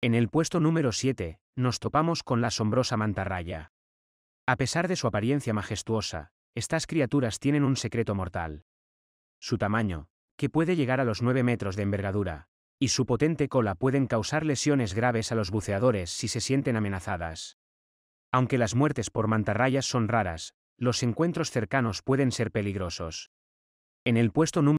En el puesto número 7, nos topamos con la asombrosa mantarraya. A pesar de su apariencia majestuosa, estas criaturas tienen un secreto mortal. Su tamaño, que puede llegar a los 9 metros de envergadura, y su potente cola pueden causar lesiones graves a los buceadores si se sienten amenazadas. Aunque las muertes por mantarrayas son raras, los encuentros cercanos pueden ser peligrosos. En el puesto número